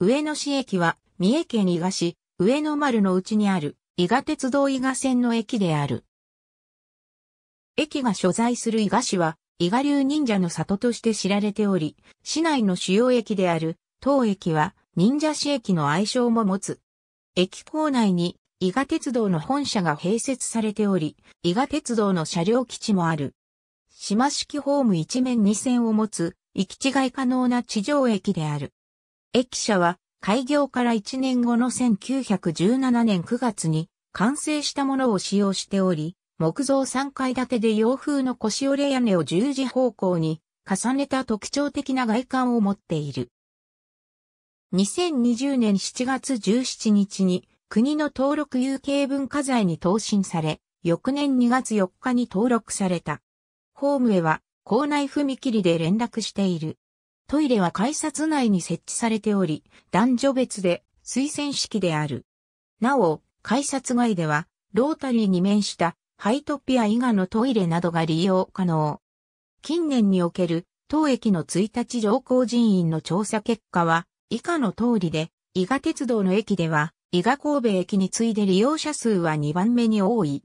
上野市駅は、三重県伊賀市、上野丸の内にある、伊賀鉄道伊賀線の駅である。駅が所在する伊賀市は、伊賀流忍者の里として知られており、市内の主要駅である、当駅は、忍者市駅の愛称も持つ。駅構内に、伊賀鉄道の本社が併設されており、伊賀鉄道の車両基地もある。島式ホーム一面二線を持つ、行き違い可能な地上駅である。駅舎は開業から1年後の1917年9月に完成したものを使用しており、木造3階建てで洋風の腰折れ屋根を十字方向に重ねた特徴的な外観を持っている。2020年7月17日に国の登録有形文化財に登進され、翌年2月4日に登録された。ホームへは校内踏切で連絡している。トイレは改札内に設置されており、男女別で推薦式である。なお、改札外では、ロータリーに面したハイトピア以外のトイレなどが利用可能。近年における当駅の1日乗降人員の調査結果は、以下の通りで、伊賀鉄道の駅では、伊賀神戸駅に次いで利用者数は2番目に多い。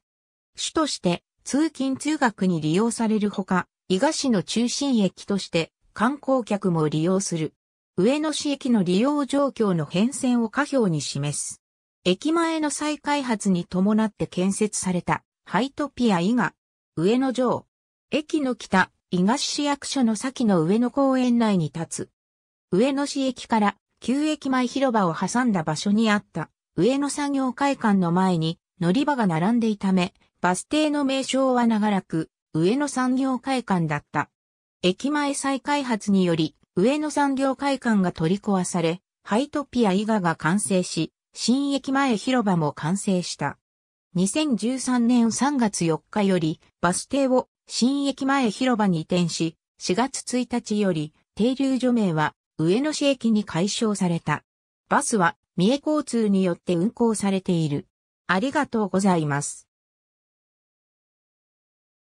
主として、通勤通学に利用されるほか、伊賀市の中心駅として、観光客も利用する。上野市駅の利用状況の変遷を下表に示す。駅前の再開発に伴って建設されたハイトピア伊賀、上野城。駅の北、伊賀市役所の先の上野公園内に立つ。上野市駅から旧駅前広場を挟んだ場所にあった上野産業会館の前に乗り場が並んでいため、バス停の名称は長らく上野産業会館だった。駅前再開発により、上野産業会館が取り壊され、ハイトピア伊賀が完成し、新駅前広場も完成した。2013年3月4日より、バス停を新駅前広場に移転し、4月1日より、停留所名は上野市駅に解消された。バスは三重交通によって運行されている。ありがとうございます。